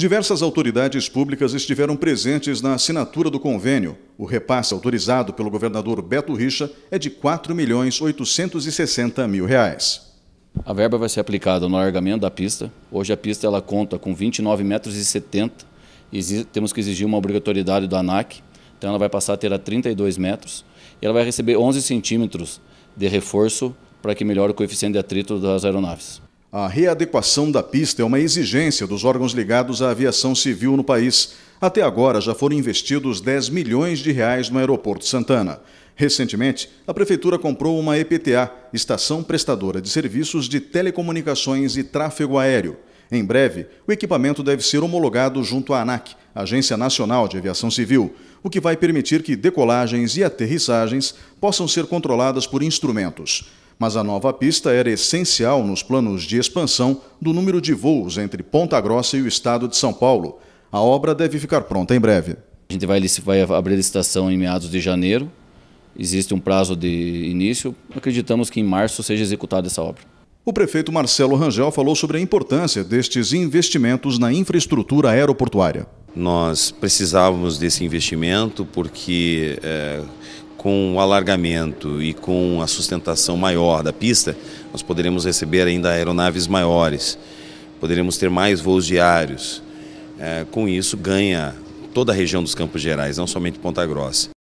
Diversas autoridades públicas estiveram presentes na assinatura do convênio. O repasse autorizado pelo governador Beto Richa é de R$ 4 mil reais. A verba vai ser aplicada no alargamento da pista. Hoje a pista ela conta com 29,70 metros e Temos que exigir uma obrigatoriedade do ANAC. Então ela vai passar a ter a 32 metros. E ela vai receber 11 centímetros de reforço para que melhore o coeficiente de atrito das aeronaves. A readequação da pista é uma exigência dos órgãos ligados à aviação civil no país. Até agora já foram investidos 10 milhões de reais no aeroporto Santana. Recentemente, a prefeitura comprou uma EPTA, Estação Prestadora de Serviços de Telecomunicações e Tráfego Aéreo. Em breve, o equipamento deve ser homologado junto à ANAC, Agência Nacional de Aviação Civil, o que vai permitir que decolagens e aterrissagens possam ser controladas por instrumentos mas a nova pista era essencial nos planos de expansão do número de voos entre Ponta Grossa e o estado de São Paulo. A obra deve ficar pronta em breve. A gente vai, vai abrir a licitação em meados de janeiro. Existe um prazo de início. Acreditamos que em março seja executada essa obra. O prefeito Marcelo Rangel falou sobre a importância destes investimentos na infraestrutura aeroportuária. Nós precisávamos desse investimento porque, é, com o alargamento e com a sustentação maior da pista, nós poderemos receber ainda aeronaves maiores, poderemos ter mais voos diários. É, com isso, ganha toda a região dos Campos Gerais, não somente Ponta Grossa.